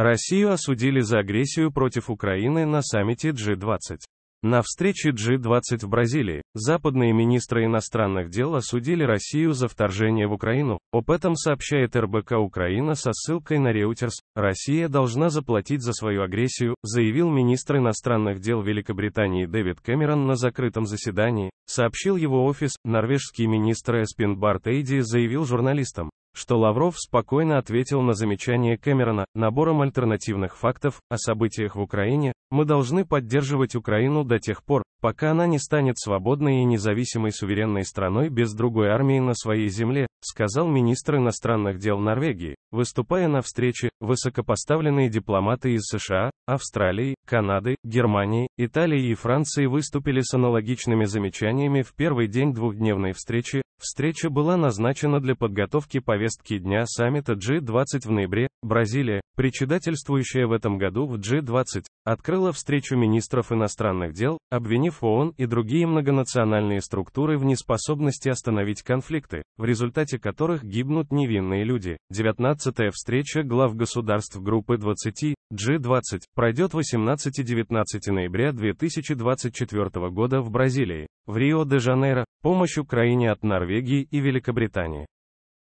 Россию осудили за агрессию против Украины на саммите G20. На встрече G20 в Бразилии западные министры иностранных дел осудили Россию за вторжение в Украину. Об этом сообщает РБК Украина со ссылкой на Reuters. Россия должна заплатить за свою агрессию, заявил министр иностранных дел Великобритании Дэвид Кэмерон на закрытом заседании. Сообщил его офис, норвежский министр Эспин Барт Эйди заявил журналистам что Лавров спокойно ответил на замечание Кэмерона набором альтернативных фактов о событиях в Украине, мы должны поддерживать Украину до тех пор, пока она не станет свободной и независимой суверенной страной без другой армии на своей земле, сказал министр иностранных дел Норвегии, выступая на встрече, высокопоставленные дипломаты из США, Австралии, Канады, Германии, Италии и Франции выступили с аналогичными замечаниями в первый день двухдневной встречи. Встреча была назначена для подготовки повестки дня саммита G20 в ноябре. Бразилия, председательствующая в этом году в G20, открыла встречу министров иностранных дел, обвинив ООН и другие многонациональные структуры в неспособности остановить конфликты, в результате которых гибнут невинные люди. 19-я встреча глав государств группы 20 G20 пройдет 18-19 ноября 2024 года в Бразилии, в Рио-де-Жанейро, помощь Украине от Норвегии и Великобритании.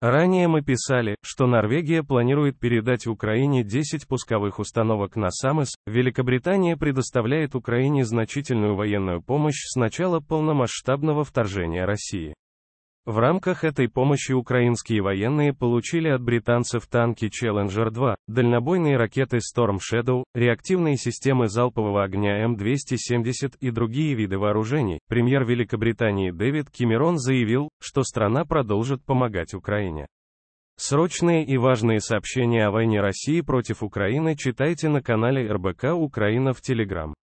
Ранее мы писали, что Норвегия планирует передать Украине 10 пусковых установок на Самс, Великобритания предоставляет Украине значительную военную помощь с начала полномасштабного вторжения России. В рамках этой помощи украинские военные получили от британцев танки Challenger-2, дальнобойные ракеты Storm Shadow, реактивные системы залпового огня М270 и другие виды вооружений. Премьер Великобритании Дэвид Кимерон заявил, что страна продолжит помогать Украине. Срочные и важные сообщения о войне России против Украины читайте на канале РБК Украина в Телеграм.